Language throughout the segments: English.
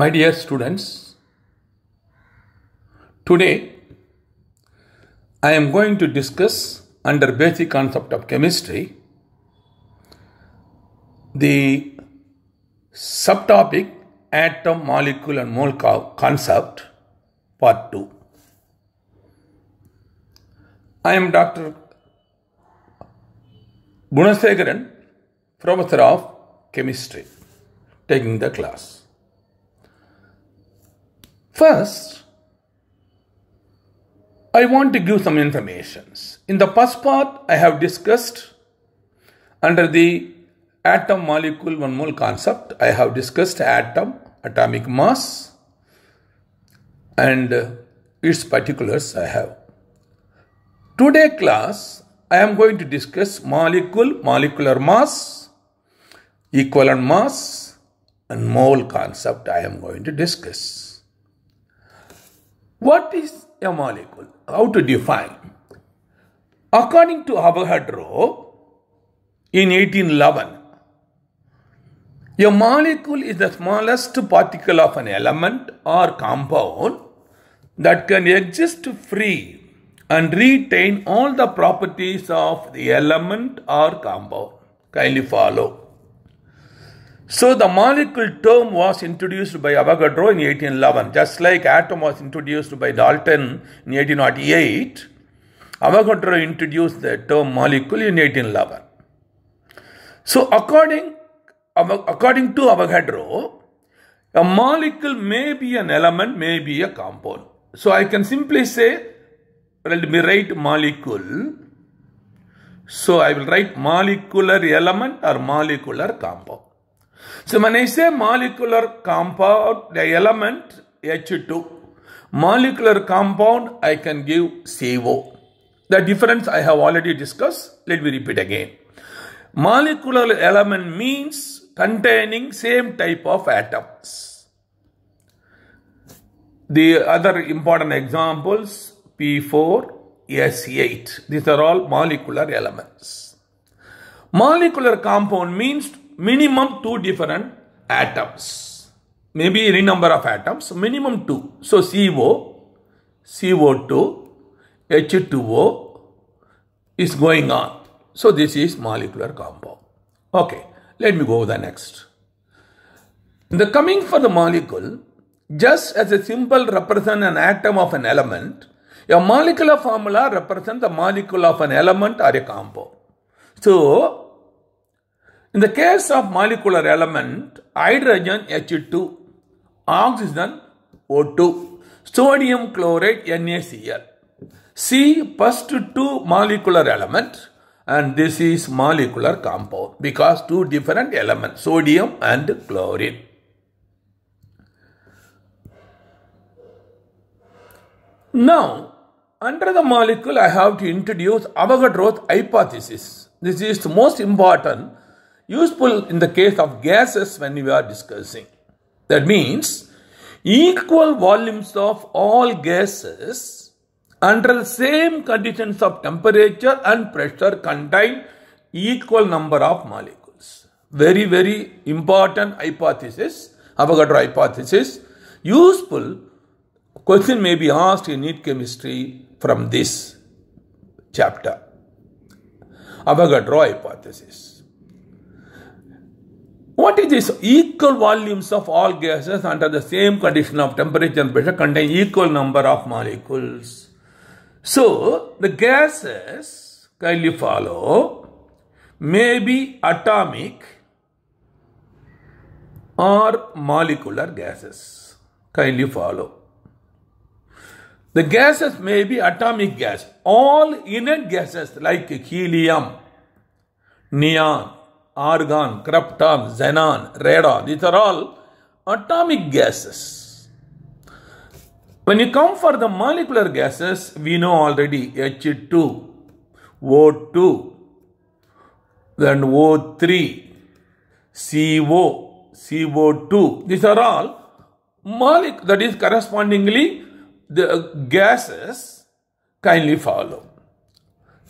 My dear students, today I am going to discuss under basic concept of chemistry the subtopic atom, molecule and mole concept part 2. I am Dr. Gunasegaran, Professor of Chemistry, taking the class. First, I want to give some informations. In the first part, I have discussed under the atom molecule one mole concept, I have discussed atom, atomic mass, and its particulars I have. Today class, I am going to discuss molecule, molecular mass, equivalent mass, and mole concept I am going to discuss. What is a molecule? How to define? According to Avogadro, in 1811, a molecule is the smallest particle of an element or compound that can exist free and retain all the properties of the element or compound. Kindly follow. So the molecule term was introduced by Avogadro in 1811, just like atom was introduced by Dalton in 1808. Avogadro introduced the term molecule in 1811. So according, according to Avogadro, a molecule may be an element, may be a compound. So I can simply say, let me write molecule. So I will write molecular element or molecular compound. So when I say molecular compound, the element H2, molecular compound, I can give CO. The difference I have already discussed. Let me repeat again. Molecular element means containing same type of atoms. The other important examples, P4, S8. These are all molecular elements. Molecular compound means minimum two different atoms. Maybe any number of atoms, minimum two. So CO, CO2, H2O is going on. So this is molecular compound. Okay, let me go to the next. The coming for the molecule, just as a simple represent an atom of an element, a molecular formula represents the molecule of an element or a compound. So in the case of molecular element, hydrogen H2, oxygen O2, sodium chloride NaCl. See first two molecular element and this is molecular compound because two different elements sodium and chlorine. Now under the molecule I have to introduce Avogadro's hypothesis. This is the most important useful in the case of gases when we are discussing. That means equal volumes of all gases under the same conditions of temperature and pressure contain equal number of molecules. Very, very important hypothesis, Avogadro hypothesis. Useful question may be asked in neat chemistry from this chapter. Avogadro hypothesis. What is this? Equal volumes of all gases under the same condition of temperature and pressure contain equal number of molecules. So, the gases, kindly follow, may be atomic or molecular gases. Kindly follow. The gases may be atomic gas. All inert gases like helium, neon, argon, krypton, xenon, radon. These are all atomic gases. When you come for the molecular gases, we know already H2, O2, then O3, CO, CO2. These are all molecular, that is correspondingly the gases kindly follow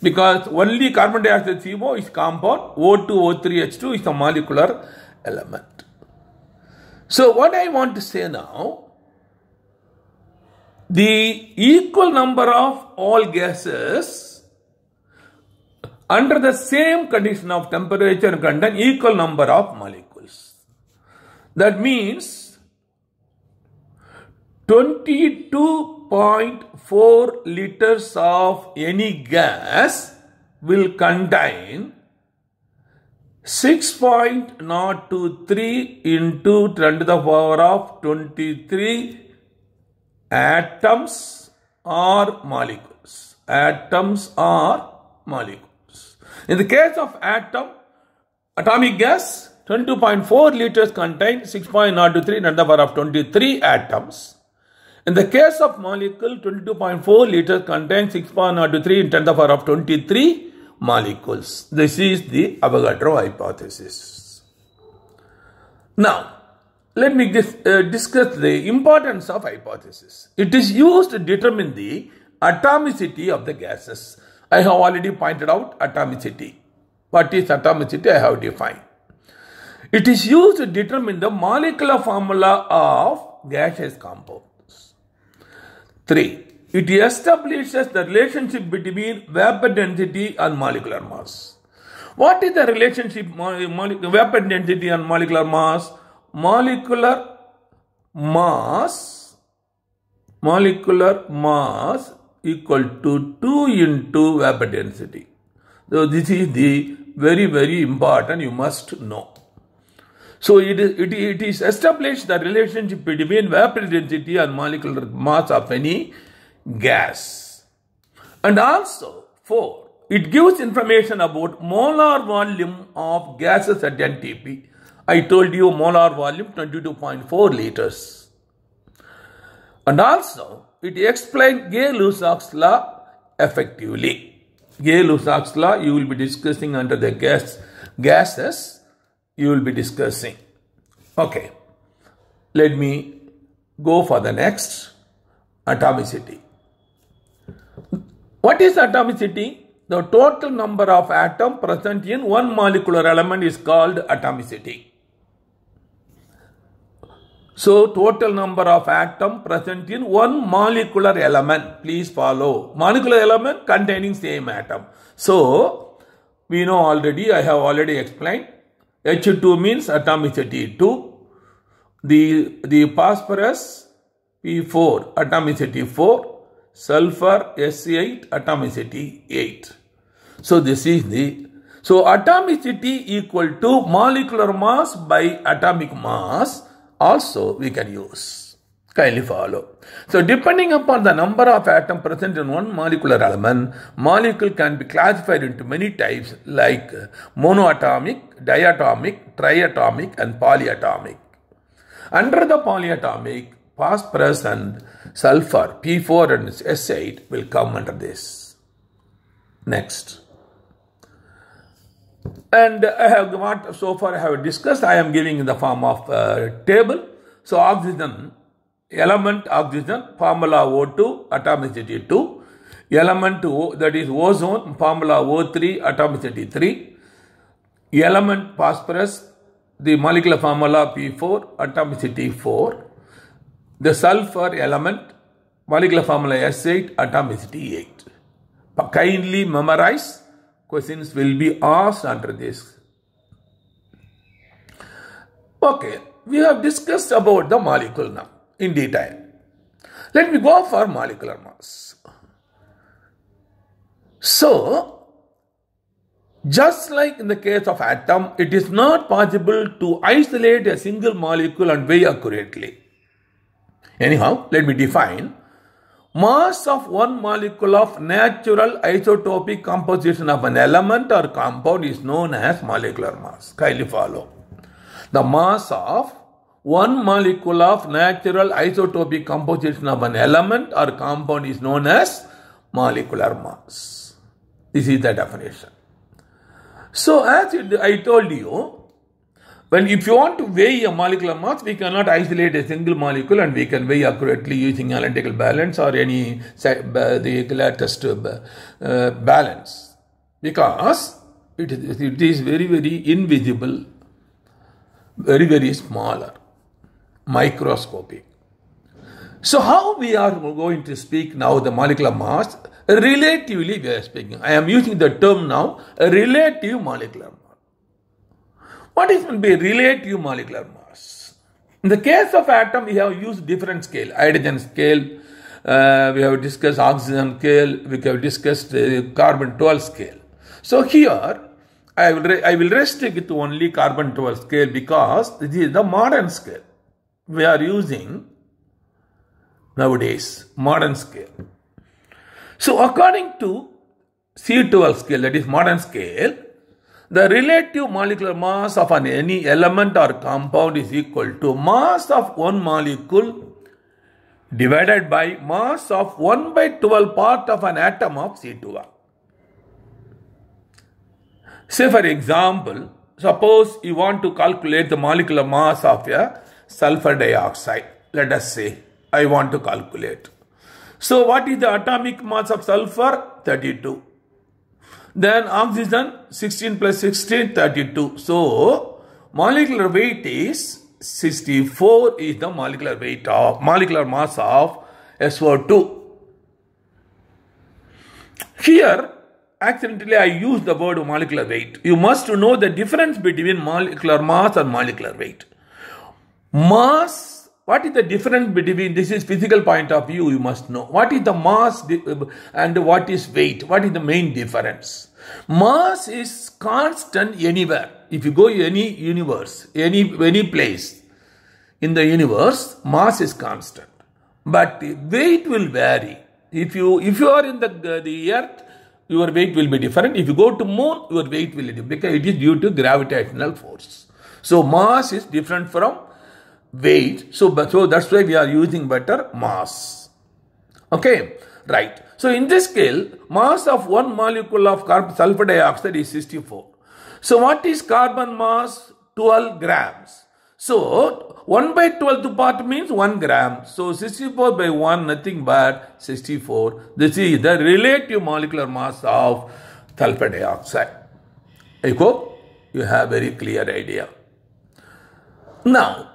because only carbon dioxide CO is compound, O2, O3H2 is the molecular element. So what I want to say now, the equal number of all gases under the same condition of temperature and content equal number of molecules. That means 22 2.4 liters of any gas will contain 6.023 into 10 to the power of 23 atoms or molecules. Atoms or molecules. In the case of atom, atomic gas, 22.4 liters contain 6.023 into the power of 23 atoms. In the case of molecule, 22.4 liter contains 6.03 in 10 to the power of 23 molecules. This is the Avogadro hypothesis. Now, let me dis uh, discuss the importance of hypothesis. It is used to determine the atomicity of the gases. I have already pointed out atomicity. What is atomicity? I have defined. It is used to determine the molecular formula of gaseous compound. 3. It establishes the relationship between vapor density and molecular mass. What is the relationship vapor density and molecular mass? Molecular mass molecular mass equal to 2 into vapor density. So this is the very very important you must know. So it is, it, it is established the relationship between vapor density and molecular mass of any gas. And also, four, it gives information about molar volume of gases at NTP. I told you molar volume 22.4 liters. And also, it explains Gay-Lussac's law effectively. Gay-Lussac's law you will be discussing under the gas gases you will be discussing. Okay, let me go for the next atomicity. What is atomicity? The total number of atoms present in one molecular element is called atomicity. So, total number of atoms present in one molecular element. Please follow. Molecular element containing same atom. So, we know already, I have already explained H2 means atomicity 2. The, the phosphorus P4 atomicity 4. Sulfur s 8 atomicity 8. So this is the so atomicity equal to molecular mass by atomic mass also we can use. Kindly follow. So depending upon the number of atoms present in one molecular element, molecule can be classified into many types like monoatomic, diatomic, triatomic and polyatomic. Under the polyatomic, phosphorus and sulfur P4 and S8 will come under this. Next. And I have what so far I have discussed, I am giving in the form of uh, table. So oxygen element oxygen formula O2 atomicity 2 element o, that is ozone formula O3 atomicity 3 element phosphorus the molecular formula P4 atomicity 4 the sulfur element molecular formula S8 atomicity 8 but kindly memorize questions will be asked under this okay we have discussed about the molecule now in detail. Let me go for molecular mass. So, just like in the case of atom, it is not possible to isolate a single molecule and weigh accurately. Anyhow, let me define. Mass of one molecule of natural isotopic composition of an element or compound is known as molecular mass. Kindly follow. The mass of one molecule of natural isotopic composition of an element or compound is known as molecular mass. This is the definition. So as I told you, when if you want to weigh a molecular mass, we cannot isolate a single molecule and we can weigh accurately using analytical balance or any the latest uh, uh, balance because it is, it is very very invisible, very very smaller microscopic. So how we are going to speak now the molecular mass? Relatively we are speaking. I am using the term now, relative molecular mass. What is meant by relative molecular mass? In the case of atom, we have used different scale, hydrogen scale, uh, we have discussed oxygen scale, we have discussed uh, carbon 12 scale. So here, I will, I will restrict it to only carbon 12 scale because this is the modern scale we are using nowadays, modern scale. So, according to C12 scale, that is modern scale, the relative molecular mass of an any element or compound is equal to mass of one molecule divided by mass of 1 by 12 part of an atom of C12. Say for example, suppose you want to calculate the molecular mass of a sulfur dioxide. Let us say, I want to calculate. So what is the atomic mass of sulfur? 32. Then oxygen 16 plus 16, 32. So molecular weight is 64 is the molecular weight of molecular mass of SO2. Here accidentally I use the word molecular weight. You must know the difference between molecular mass and molecular weight. Mass, what is the difference between, this is physical point of view, you must know. What is the mass uh, and what is weight? What is the main difference? Mass is constant anywhere. If you go any universe, any, any place in the universe, mass is constant. But weight will vary. If you, if you are in the, uh, the earth, your weight will be different. If you go to moon, your weight will be different because it is due to gravitational force. So mass is different from weight. So, so that's why we are using better mass. Okay, right. So in this scale, mass of one molecule of carbon sulfur dioxide is 64. So what is carbon mass? 12 grams. So 1 by twelve part means 1 gram. So 64 by 1 nothing but 64. This is the relative molecular mass of sulfur dioxide. I hope you have very clear idea. Now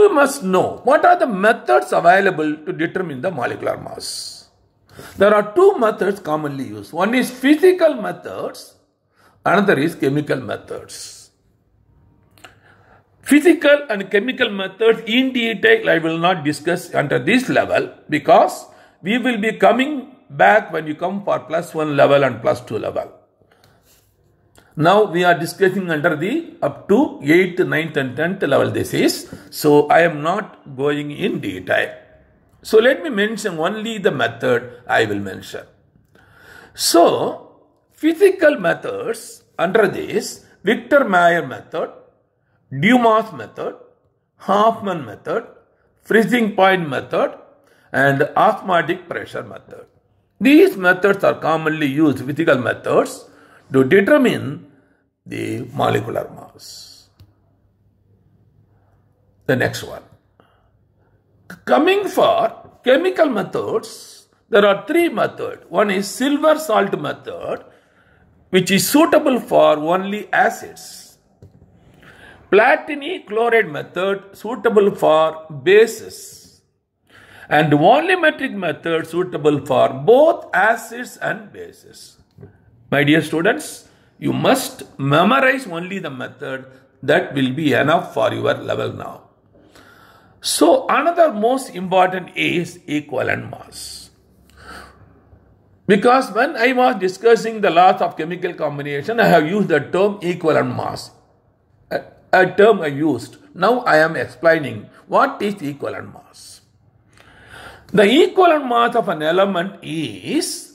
you must know what are the methods available to determine the molecular mass. There are two methods commonly used. One is physical methods, another is chemical methods. Physical and chemical methods in detail I will not discuss under this level because we will be coming back when you come for plus 1 level and plus 2 level. Now we are discussing under the up to 8th, 9th and 10th level this is. So I am not going in detail. So let me mention only the method I will mention. So physical methods under this Victor Mayer method, Dumas method, Hoffman method, freezing point method and osmotic pressure method. These methods are commonly used physical methods to determine the molecular mass. The next one. Coming for chemical methods, there are three methods. One is silver salt method, which is suitable for only acids. Platinic chloride method suitable for bases. And volumetric method suitable for both acids and bases. My dear students, you must memorize only the method that will be enough for your level now. So another most important is equivalent mass. Because when I was discussing the laws of chemical combination, I have used the term equivalent mass. A, a term I used. Now I am explaining what is equivalent mass. The equivalent mass of an element is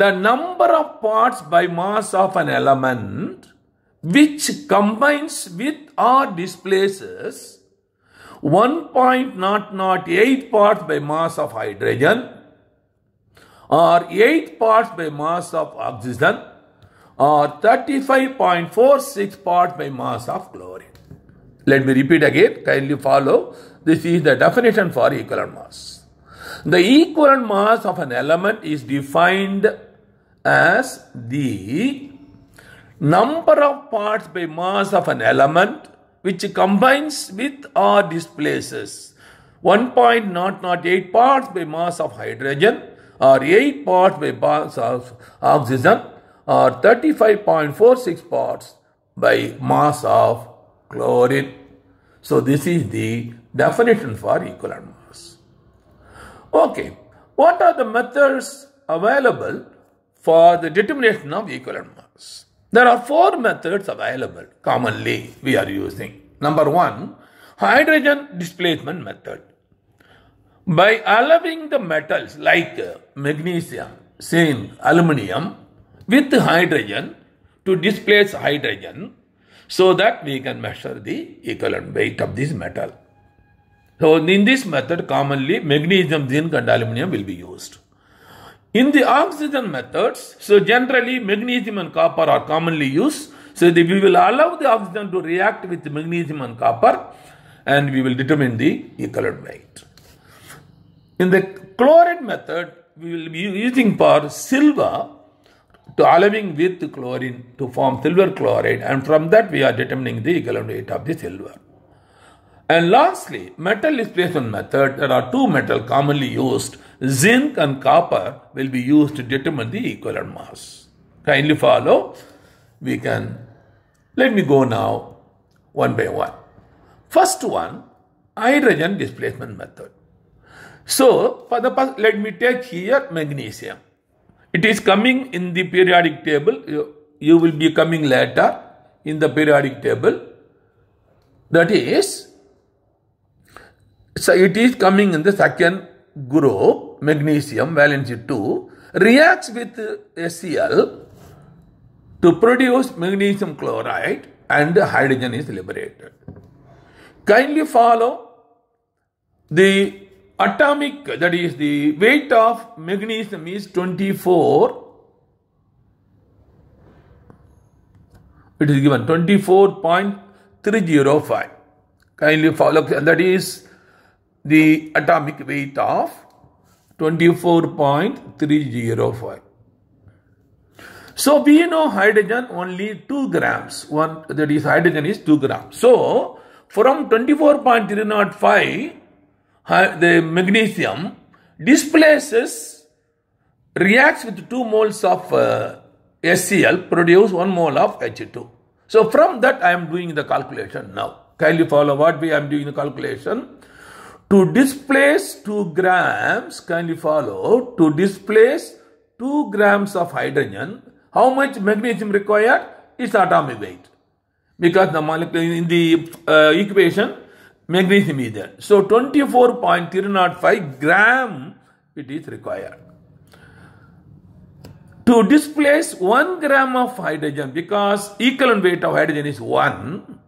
the number of parts by mass of an element which combines with or displaces 1.008 parts by mass of hydrogen or 8 parts by mass of oxygen or 35.46 parts by mass of chlorine. Let me repeat again, kindly follow. This is the definition for equivalent mass. The equivalent mass of an element is defined as the number of parts by mass of an element which combines with or displaces 1.008 parts by mass of hydrogen or 8 parts by mass of oxygen or 35.46 parts by mass of chlorine. So this is the definition for equivalent mass. Okay, what are the methods available for the determination of equivalent mass. There are four methods available commonly we are using. Number one, hydrogen displacement method. By allowing the metals like uh, magnesium, zinc, aluminium with hydrogen to displace hydrogen so that we can measure the equivalent weight of this metal. So in this method commonly magnesium, zinc and aluminium will be used. In the oxygen methods, so generally magnesium and copper are commonly used. So we will allow the oxygen to react with magnesium and copper and we will determine the equivalent weight. In the chloride method, we will be using for silver to allowing with chlorine to form silver chloride and from that we are determining the equivalent weight of the silver. And lastly, metal displacement method. There are two metal commonly used. Zinc and copper will be used to determine the equivalent mass. Kindly follow. We can, let me go now one by one. First one, hydrogen displacement method. So, for the first, let me take here magnesium. It is coming in the periodic table. You, you will be coming later in the periodic table. That is so it is coming in the second group, magnesium, valency 2, reacts with SCl to produce magnesium chloride and hydrogen is liberated. Kindly follow the atomic, that is the weight of magnesium is 24. It is given 24.305. Kindly follow, that is the atomic weight of 24.305. So we know hydrogen only 2 grams, one that is hydrogen is 2 grams. So from 24.305, the magnesium displaces, reacts with 2 moles of uh, SCl, produce 1 mole of H2. So from that I am doing the calculation now. Kindly follow what we I am doing the calculation to displace 2 grams, kindly follow, to displace 2 grams of hydrogen, how much magnesium required? Is atomic weight. Because the molecule in the uh, equation, magnesium is there. So 24.305 gram it is required. To displace 1 gram of hydrogen, because equivalent weight of hydrogen is 1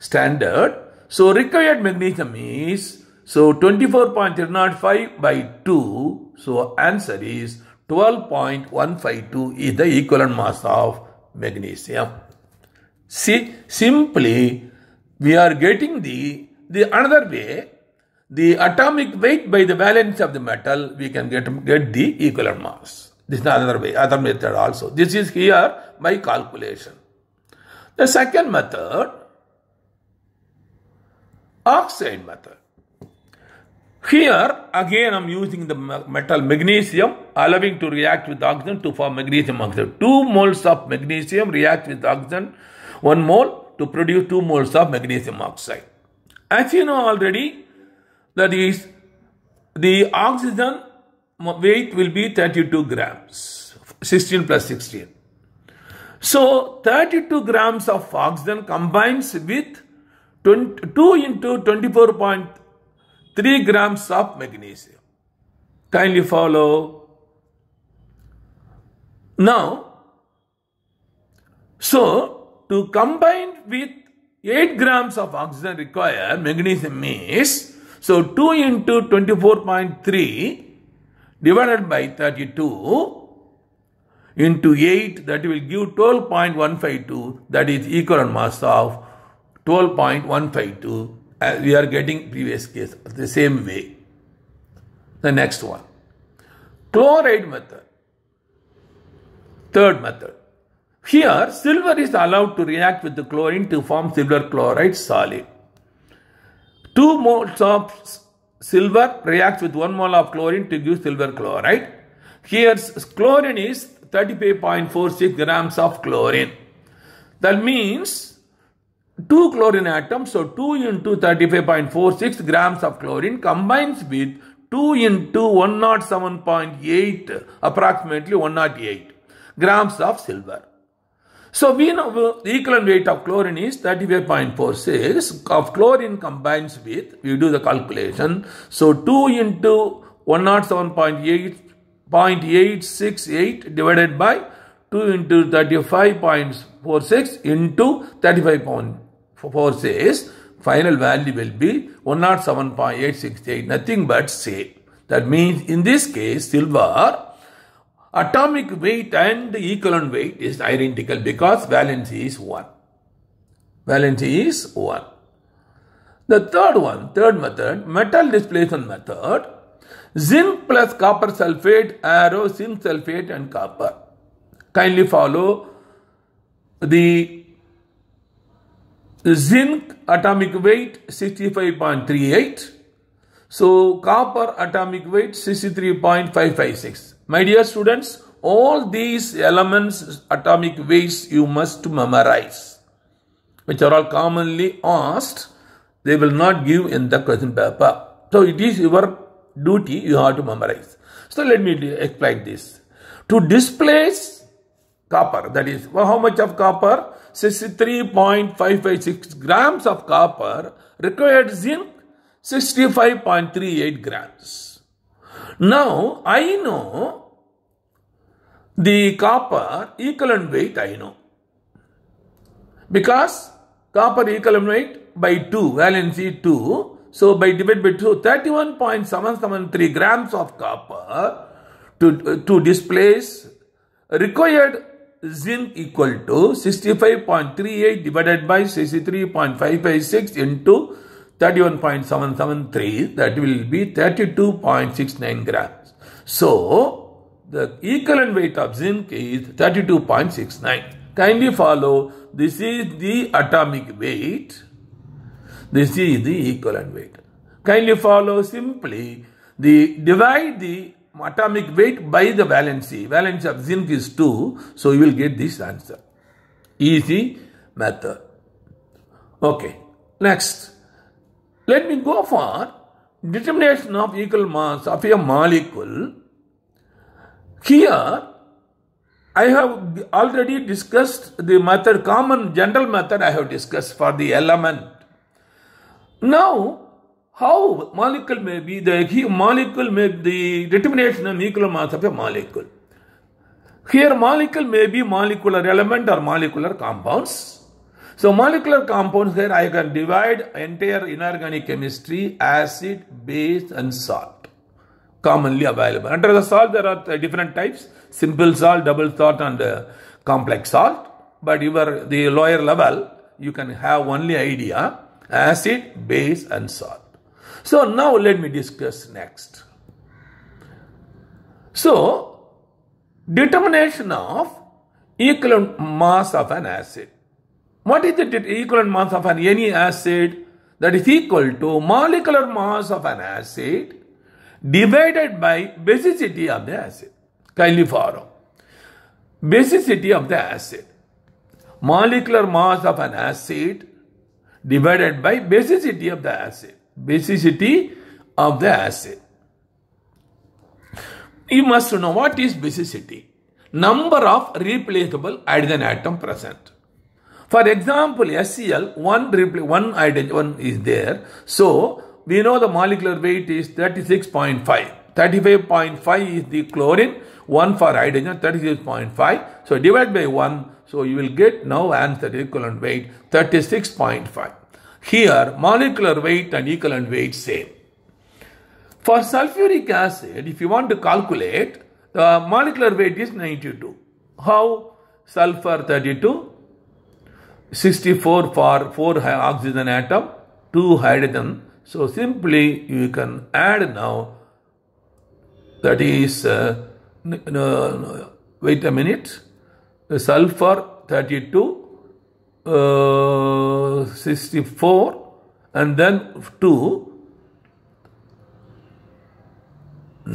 standard, so required magnesium is so 24.005 by 2, so answer is 12.152 is the equivalent mass of magnesium. See, simply we are getting the, the another way, the atomic weight by the valence of the metal, we can get, get the equivalent mass. This is another way, other method also. This is here my calculation. The second method, oxide method. Here again I'm using the metal magnesium allowing to react with oxygen to form magnesium oxide. 2 moles of magnesium react with oxygen 1 mole to produce 2 moles of magnesium oxide. As you know already that is the oxygen weight will be 32 grams 16 plus 16. So 32 grams of oxygen combines with 20, 2 into 24.3 3 grams of magnesium. Kindly follow. Now, so to combine with 8 grams of oxygen required, magnesium is so 2 into 24.3 divided by 32 into 8 that will give 12.152 that is equivalent mass of 12.152 as uh, we are getting previous case the same way. The next one. Chloride method. Third method. Here, silver is allowed to react with the chlorine to form silver chloride solid. Two moles of silver reacts with one mole of chlorine to give silver chloride. Here, chlorine is 35.46 grams of chlorine. That means 2 chlorine atoms, so 2 into 35.46 grams of chlorine combines with 2 into 107.8, approximately 108 grams of silver. So we know the equivalent weight of chlorine is 35.46 of chlorine combines with, we do the calculation, so 2 into 107.8.868 divided by 2 into 35.46 into 35.8 4 says final value will be 107.868, nothing but same. That means in this case, silver atomic weight and equivalent weight is identical because valency is 1. Valency is 1. The third one, third method, metal displacement method, zinc plus copper sulfate, arrow, zinc sulfate and copper. Kindly follow the zinc atomic weight 65.38 so copper atomic weight 63.556 my dear students all these elements atomic weights you must memorize which are all commonly asked they will not give in the question paper so it is your duty you have to memorize so let me explain this to displace copper that is well, how much of copper 63.556 grams of copper required zinc 65.38 grams. Now I know the copper equivalent weight I know because copper equivalent weight by 2 valency 2 so by divide by 2 31.773 grams of copper to, to displace required zinc equal to 65.38 divided by 63.556 into 31.773 that will be 32.69 grams. So the equivalent weight of zinc is 32.69. Kindly follow this is the atomic weight. This is the equivalent weight. Kindly follow simply the divide the atomic weight by the valency. Valency of zinc is 2. So you will get this answer. Easy method. Okay. Next. Let me go for determination of equal mass of a molecule. Here, I have already discussed the method, common general method I have discussed for the element. Now, how molecule may be the molecule may the determination of molecular mass of a molecule. Here molecule may be molecular element or molecular compounds. So molecular compounds here I can divide entire inorganic chemistry, acid, base and salt commonly available. Under the salt there are different types, simple salt, double salt and uh, complex salt. But your the lower level you can have only idea acid, base and salt. So now let me discuss next. So determination of equivalent mass of an acid. What is the equivalent mass of an any acid? That is equal to molecular mass of an acid divided by basicity of the acid. Kindly follow. Basicity of the acid. Molecular mass of an acid divided by basicity of the acid basicity of the acid. You must know what is basicity. Number of replaceable hydrogen atom present. For example, SCl, one, one hydrogen one is there. So, we know the molecular weight is 36.5. 35.5 is the chlorine, 1 for hydrogen, 36.5. So, divide by 1. So, you will get now answer equivalent weight 36.5. Here, molecular weight and equivalent weight same. For sulfuric acid, if you want to calculate, the molecular weight is 92. How? Sulfur 32, 64 for 4 oxygen atom, 2 hydrogen. So simply you can add now, that is, uh, wait a minute, sulfur 32, uh, 64 and then 2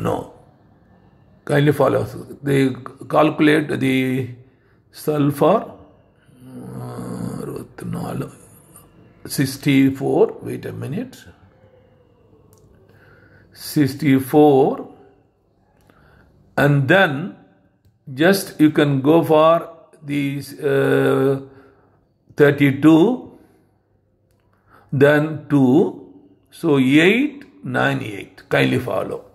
no kindly follow they calculate the sulfur uh, 64 wait a minute 64 and then just you can go for these uh, 32, then 2, so 8, 98. 8. Kindly follow.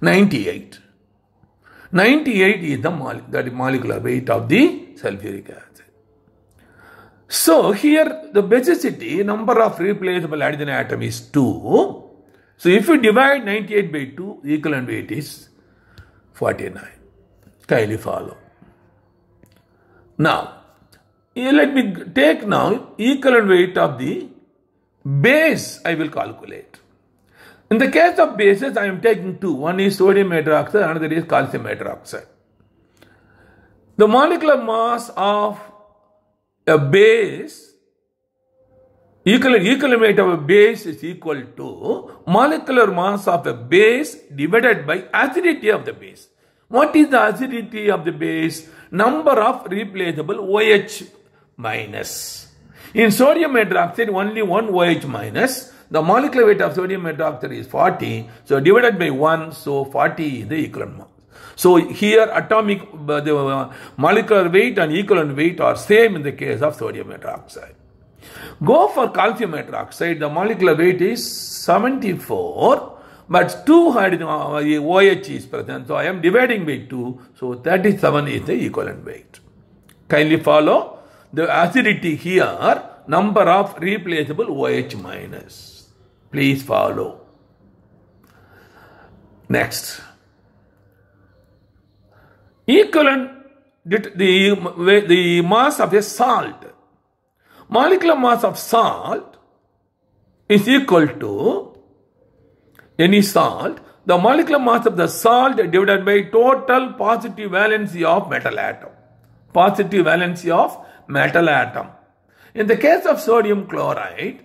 98. 98 is the, mole that molecular weight of the sulfuric acid. So here the basicity number of replaceable hydrogen atom is 2. So if you divide 98 by 2, equivalent weight is 49. Kindly follow. Now, let me take now and weight of the base I will calculate. In the case of bases, I am taking two. One is sodium hydroxide, another is calcium hydroxide. The molecular mass of a base, equal equal weight of a base is equal to molecular mass of a base divided by acidity of the base. What is the acidity of the base? Number of replaceable OH minus. In sodium hydroxide, only one OH minus. The molecular weight of sodium hydroxide is 40. So divided by 1, so 40 is the equivalent mass. So here atomic, uh, the uh, molecular weight and equivalent weight are same in the case of sodium hydroxide. Go for calcium hydroxide, the molecular weight is 74, but 2 hydrogen OH is present. So I am dividing by 2, so 37 is the equivalent weight. Kindly follow the acidity here number of replaceable OH minus. Please follow. Next. Equivalent the, the mass of a salt. Molecular mass of salt is equal to any salt. The molecular mass of the salt divided by total positive valency of metal atom. Positive valency of metal atom. In the case of sodium chloride,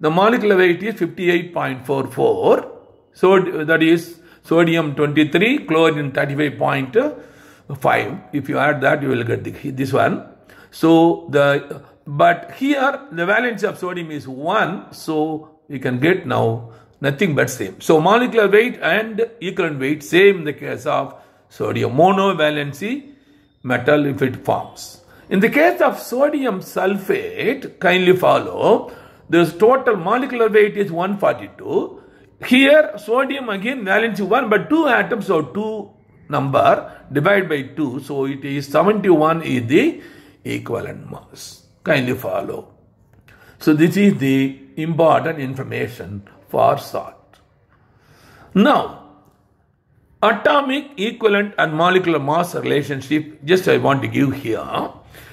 the molecular weight is 58.44, so that is sodium 23, chlorine 35.5. If you add that, you will get the, this one. So the but here the valence of sodium is 1, so you can get now nothing but same. So molecular weight and equivalent weight same in the case of sodium monovalency metal if it forms. In the case of sodium sulfate, kindly follow, this total molecular weight is 142. Here, sodium again valency 1, but 2 atoms, or 2 number divided by 2. So it is 71 is the equivalent mass. Kindly follow. So this is the important information for salt. Now, atomic, equivalent and molecular mass relationship, just I want to give here.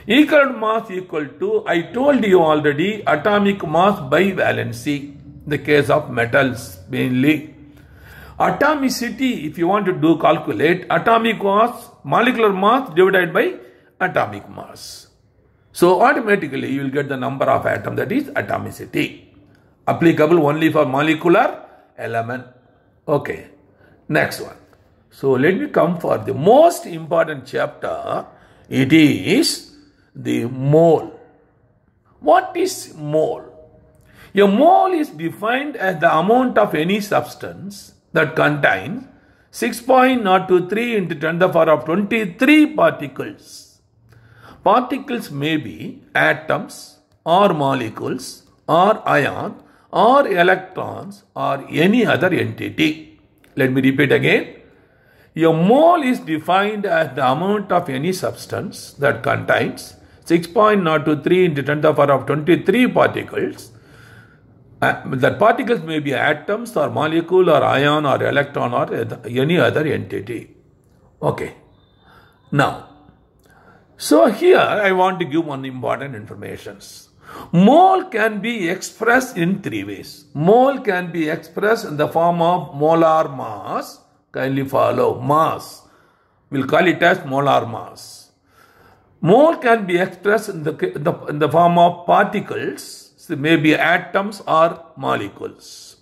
Equivalent mass equal to, I told you already, atomic mass by valency, in the case of metals mainly. Atomicity, if you want to do calculate, atomic mass, molecular mass divided by atomic mass. So automatically you will get the number of atom that is atomicity. Applicable only for molecular element. Okay, next one. So let me come for the most important chapter. It is the mole. What is mole? A mole is defined as the amount of any substance that contains 6.023 into 10 to the power of 23 particles. Particles may be atoms or molecules or ion or electrons or any other entity. Let me repeat again. A mole is defined as the amount of any substance that contains 6.023 into 10 to the power of 23 particles. Uh, that particles may be atoms or molecule or ion or electron or any other entity. Okay. Now, so here I want to give one important information. Mole can be expressed in three ways. Mole can be expressed in the form of molar mass. Kindly follow mass. We'll call it as molar mass more can be expressed in the, the, in the form of particles, so maybe atoms or molecules.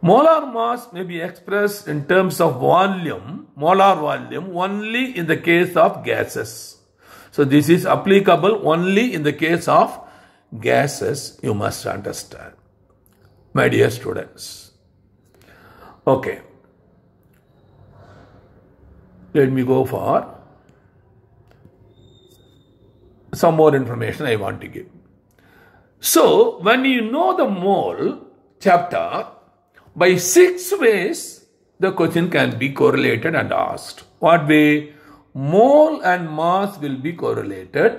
Molar mass may be expressed in terms of volume, molar volume, only in the case of gases. So this is applicable only in the case of gases, you must understand. My dear students. Okay. Let me go for some more information I want to give. So, when you know the mole chapter, by six ways the question can be correlated and asked. What way? Mole and mass will be correlated.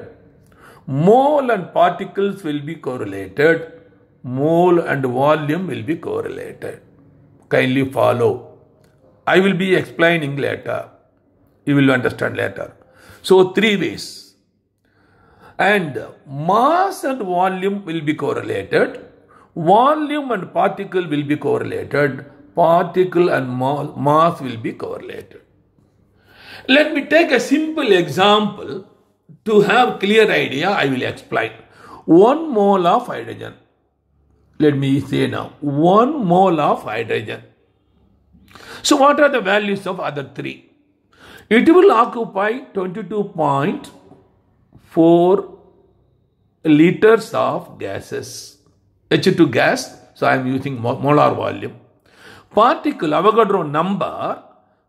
Mole and particles will be correlated. Mole and volume will be correlated. Kindly follow. I will be explaining later. You will understand later. So, three ways and mass and volume will be correlated volume and particle will be correlated particle and mass will be correlated let me take a simple example to have clear idea i will explain one mole of hydrogen let me say now one mole of hydrogen so what are the values of other three it will occupy 22. point 4 liters of gases. H2 gas, so I am using molar volume. Particle Avogadro number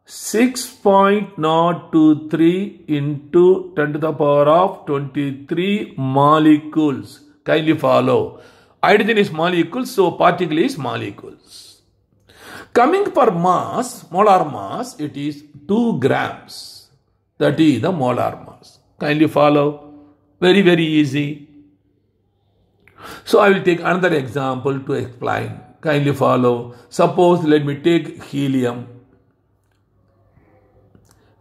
6.023 into 10 to the power of 23 molecules. Kindly follow. Hydrogen is molecules, so particle is molecules. Coming per mass, molar mass, it is 2 grams. That is the molar mass. Kindly follow. Very, very easy. So I will take another example to explain. Kindly follow. Suppose let me take helium.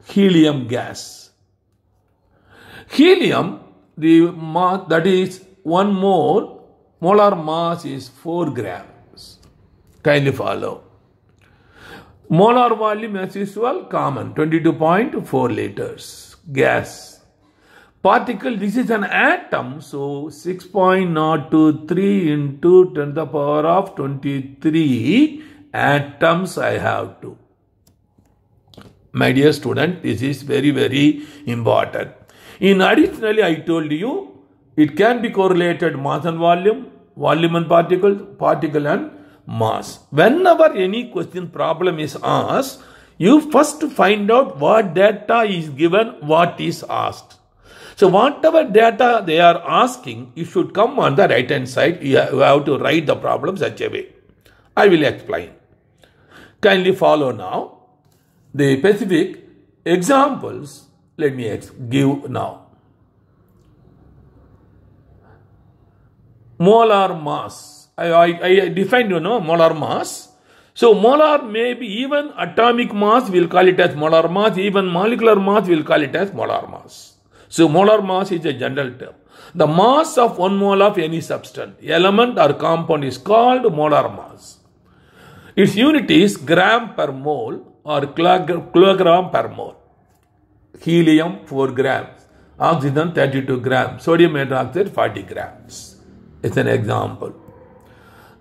Helium gas. Helium, the mass that is one mole, molar mass is 4 grams. Kindly follow. Molar volume as usual common 22.4 liters. Gas particle. This is an atom. So 6.023 into 10 to the power of 23 atoms I have to. My dear student, this is very, very important. In additionally, I told you, it can be correlated mass and volume, volume and particle, particle and mass. Whenever any question problem is asked, you first find out what data is given, what is asked. So whatever data they are asking, you should come on the right hand side. You have to write the problem such a way. I will explain. Kindly follow now the specific examples. Let me give now. Molar mass. I, I, I defined, you know, molar mass. So molar maybe even atomic mass, we'll call it as molar mass. Even molecular mass, we'll call it as molar mass. So molar mass is a general term. The mass of one mole of any substance, element or compound is called molar mass. Its unit is gram per mole or kilogram per mole. Helium 4 grams, oxygen 32 grams, sodium hydroxide 40 grams. It's an example.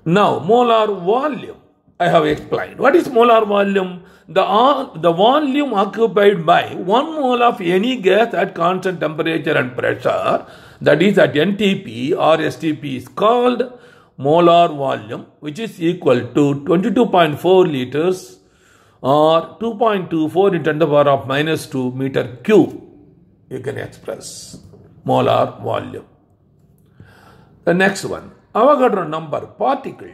Now, molar volume. I have explained. What is molar volume? the, uh, the volume occupied by one mole of any gas at constant temperature and pressure, that is at NTP or STP, is called molar volume, which is equal to 22.4 liters or 2.24 into the power of minus 2 meter cube. You can express molar volume. The next one, Avogadro number, particle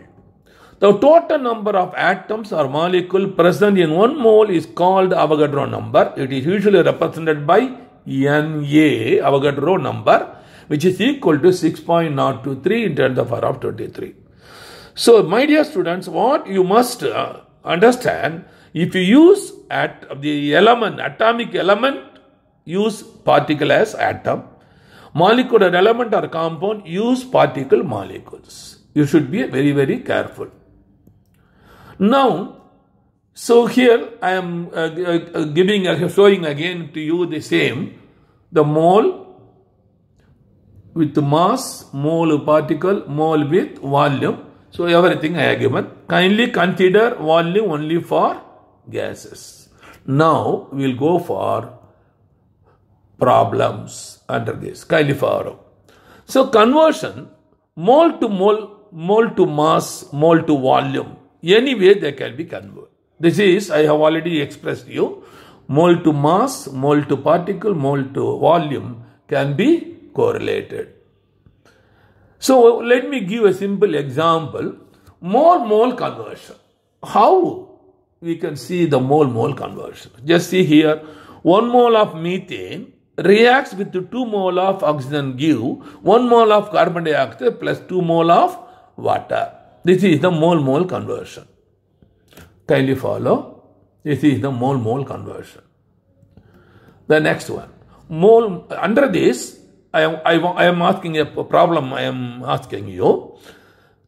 the total number of atoms or molecule present in one mole is called Avogadro number. It is usually represented by Na Avogadro number, which is equal to 6.023 into the power of 23. So, my dear students, what you must uh, understand, if you use at the element, atomic element, use particle as atom. Molecular element or compound, use particle molecules. You should be very, very careful. Now, so here I am uh, uh, uh, giving, uh, showing again to you the same. The mole with mass, mole particle, mole with volume. So everything I have given. Kindly consider volume only for gases. Now we will go for problems under this. Kindly follow. So conversion, mole to mole, mole to mass, mole to volume Anyway, they can be converted. This is, I have already expressed you, mole to mass, mole to particle, mole to volume can be correlated. So let me give a simple example. Mole-mole conversion. How we can see the mole-mole conversion? Just see here, 1 mole of methane reacts with 2 mole of oxygen give 1 mole of carbon dioxide plus 2 mole of water. This is the mole-mole conversion. Kindly follow. This is the mole-mole conversion. The next one. Mole, under this, I am, I, I am asking a problem I am asking you.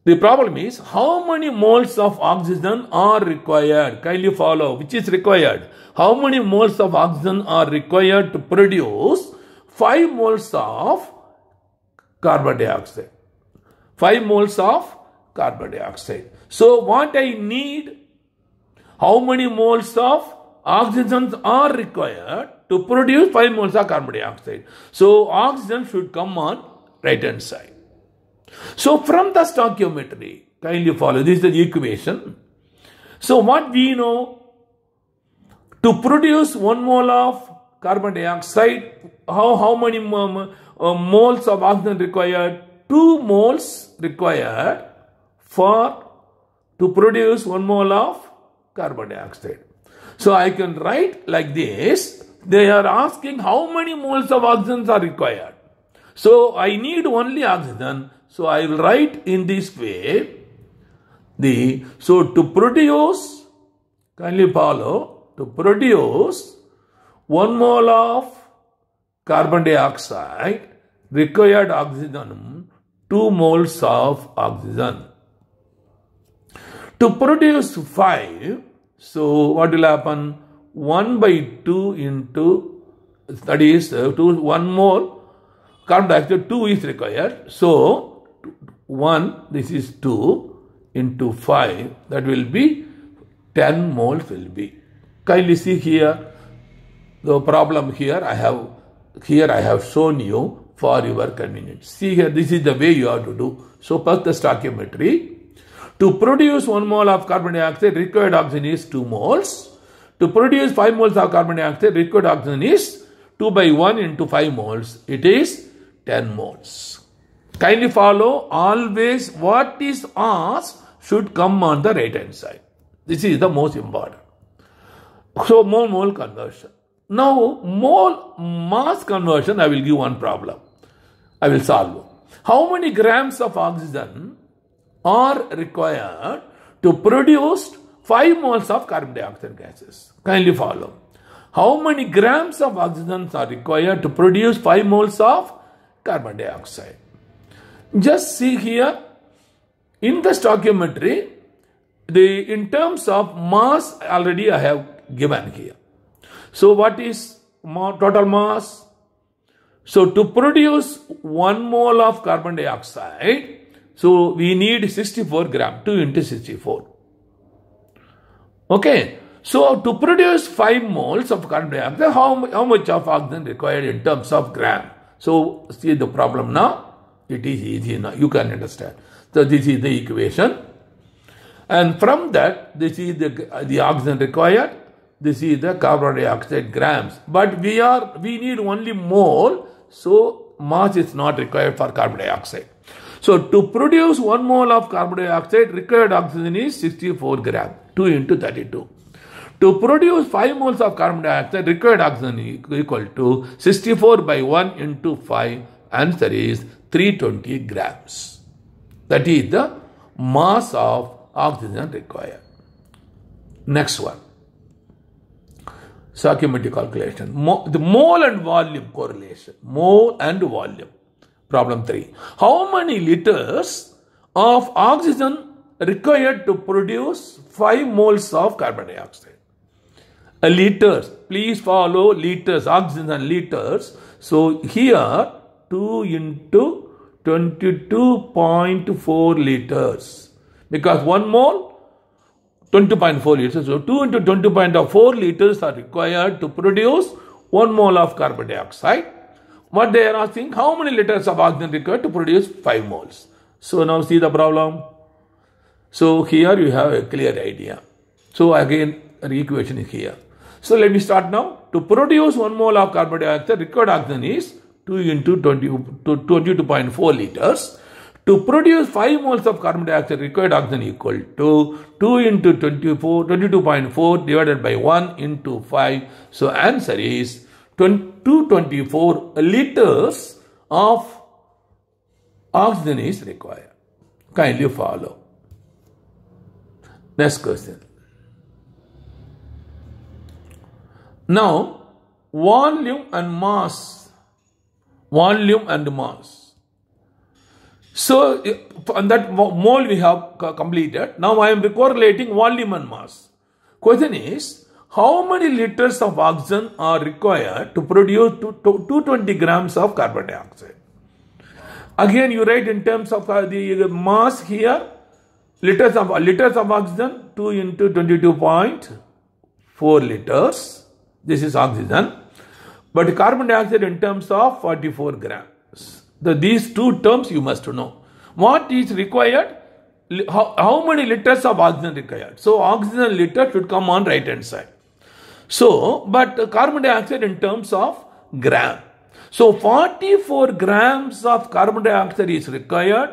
The problem is how many moles of oxygen are required? Kindly follow, which is required? How many moles of oxygen are required to produce 5 moles of carbon dioxide? 5 moles of carbon dioxide. So what I need, how many moles of oxygen are required to produce 5 moles of carbon dioxide. So oxygen should come on right hand side. So from the stoichiometry, kindly follow, this is the equation. So what we know, to produce 1 mole of carbon dioxide, how, how many uh, moles of oxygen required? 2 moles required for to produce one mole of carbon dioxide. So I can write like this. They are asking how many moles of oxygen are required. So I need only oxygen. So I will write in this way. The so to produce, kindly follow to produce one mole of carbon dioxide required oxygen two moles of oxygen. To produce 5, so what will happen? 1 by 2 into, that is, uh, two, 1 more carbon dioxide, 2 is required. So, 1, this is 2 into 5, that will be 10 moles will be. Kindly see here, the problem here I have, here I have shown you for your convenience. See here, this is the way you have to do. So, first the stoichiometry. To produce 1 mole of carbon dioxide, required oxygen is 2 moles. To produce 5 moles of carbon dioxide, required oxygen is 2 by 1 into 5 moles. It is 10 moles. Kindly follow always what is asked should come on the right hand side. This is the most important. So mole mole conversion. Now mole mass conversion I will give one problem. I will solve. How many grams of oxygen are required to produce 5 moles of carbon dioxide gases. Kindly follow. How many grams of oxygen are required to produce 5 moles of carbon dioxide? Just see here in the stoichiometry, the in terms of mass already I have given here. So what is total mass? So to produce 1 mole of carbon dioxide, so we need 64 gram, 2 into 64. Okay. So to produce 5 moles of carbon dioxide, how, how much of oxygen required in terms of gram? So see the problem now? It is easy now. You can understand. So this is the equation. And from that, this is the, the oxygen required. This is the carbon dioxide grams. But we are, we need only mole. So mass is not required for carbon dioxide. So to produce one mole of carbon dioxide, required oxygen is 64 gram, 2 into 32. To produce 5 moles of carbon dioxide, required oxygen is equal to 64 by 1 into 5. Answer is 320 grams. That is the mass of oxygen required. Next one. Stoichiometric calculation. Mo the mole and volume correlation. Mole and volume. Problem 3. How many liters of oxygen required to produce 5 moles of carbon dioxide? A liters. Please follow liters, oxygen liters. So here 2 into 22.4 liters. Because 1 mole 22.4 liters. So 2 into 22.4 liters are required to produce 1 mole of carbon dioxide. What they are asking, how many liters of oxygen required to produce 5 moles? So now see the problem. So here you have a clear idea. So again, the equation is here. So let me start now. To produce 1 mole of carbon dioxide, required oxygen is 2 into 20, 22.4 liters. To produce 5 moles of carbon dioxide, required oxygen equal to 2 into 22.4 divided by 1 into 5. So answer is 224 uh, liters of oxygen is required. Kindly follow. Next question. Now, volume and mass. Volume and mass. So, uh, on that mole we have completed. Now, I am correlating volume and mass. Question is, how many liters of oxygen are required to produce 220 grams of carbon dioxide. Again, you write in terms of uh, the mass here, liters of liters of oxygen 2 into 22.4 liters. This is oxygen, but carbon dioxide in terms of 44 grams. The, these two terms you must know. What is required? How, how many liters of oxygen required? So oxygen liter should come on right hand side. So, but carbon dioxide in terms of gram. So, 44 grams of carbon dioxide is required.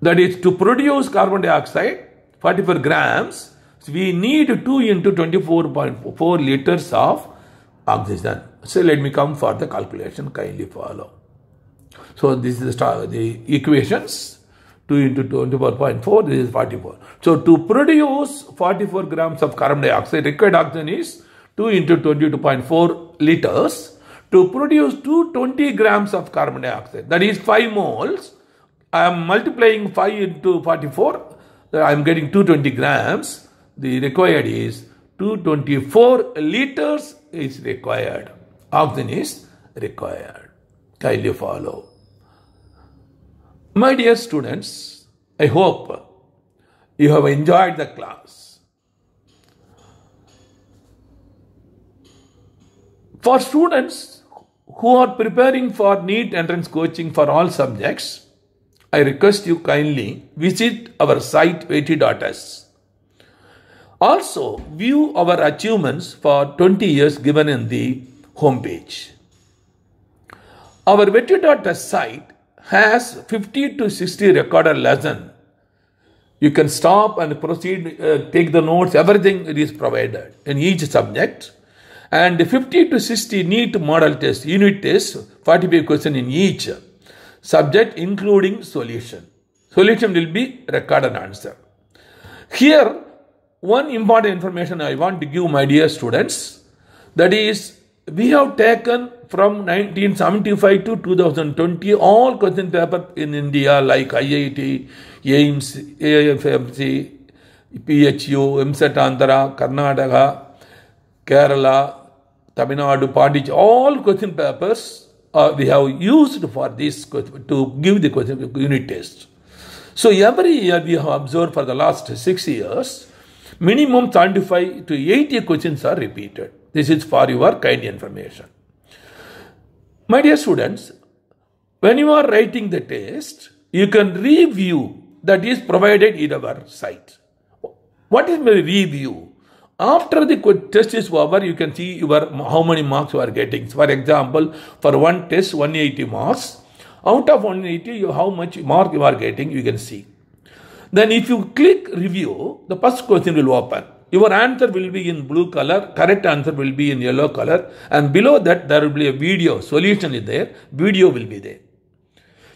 That is to produce carbon dioxide, 44 grams, so we need 2 into 24.4 liters of oxygen. So, let me come for the calculation, kindly follow. So, this is the, the equations. 2 into 24.4 this is 44. So to produce 44 grams of carbon dioxide, required oxygen is 2 into 22.4 liters. To produce 220 grams of carbon dioxide, that is 5 moles, I am multiplying 5 into 44, I am getting 220 grams. The required is 224 liters is required. Oxygen is required. Kindly follow. My dear students, I hope you have enjoyed the class. For students who are preparing for NEET entrance coaching for all subjects, I request you kindly visit our site weighty.s. Also, view our achievements for 20 years given in the homepage. Our weighty.s site has 50 to 60 recorded lesson. You can stop and proceed, uh, take the notes, everything it is provided in each subject. And 50 to 60 neat model test, unit test, 45 question in each subject including solution. Solution will be recorded answer. Here, one important information I want to give my dear students, that is, we have taken from 1975 to 2020, all question paper in India like IIT, AIMS, AIFMC, PHU, MSET Andhra, Karnataka, Kerala, Tamil Nadu, Pondicherry, all question papers uh, we have used for this to give the question unit test. So every year we have observed for the last six years, minimum 75 to 80 questions are repeated. This is for your kind information. My dear students, when you are writing the test, you can review, that is provided in our site. What is my review? After the test is over, you can see your how many marks you are getting. For example, for one test, 180 marks. Out of 180, you, how much mark you are getting, you can see. Then if you click review, the first question will open. Your answer will be in blue color, correct answer will be in yellow color, and below that there will be a video, solution is there, video will be there.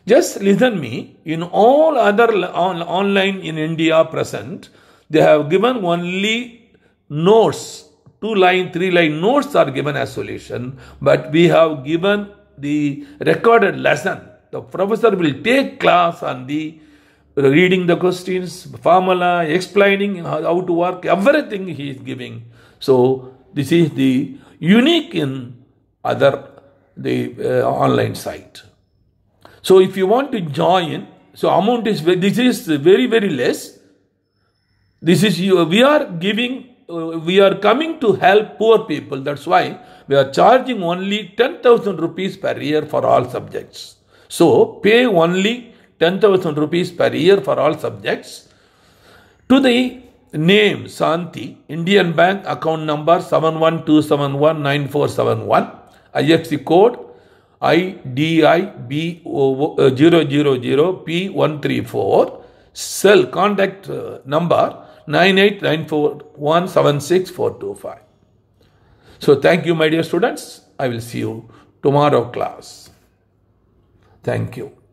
Just listen me, in all other on, online in India present, they have given only notes, two line, three line notes are given as solution, but we have given the recorded lesson. The professor will take class on the reading the questions, formula, explaining how to work, everything he is giving. So this is the unique in other the uh, online site. So if you want to join, so amount is this is very very less. This is we are giving uh, we are coming to help poor people. That's why we are charging only ten thousand rupees per year for all subjects. So pay only 10,000 rupees per year for all subjects. To the name Santi, Indian Bank account number 712719471, IFC code IDIB000P134, uh, cell contact uh, number nine eight nine four one seven six four two five. So thank you, my dear students. I will see you tomorrow class. Thank you.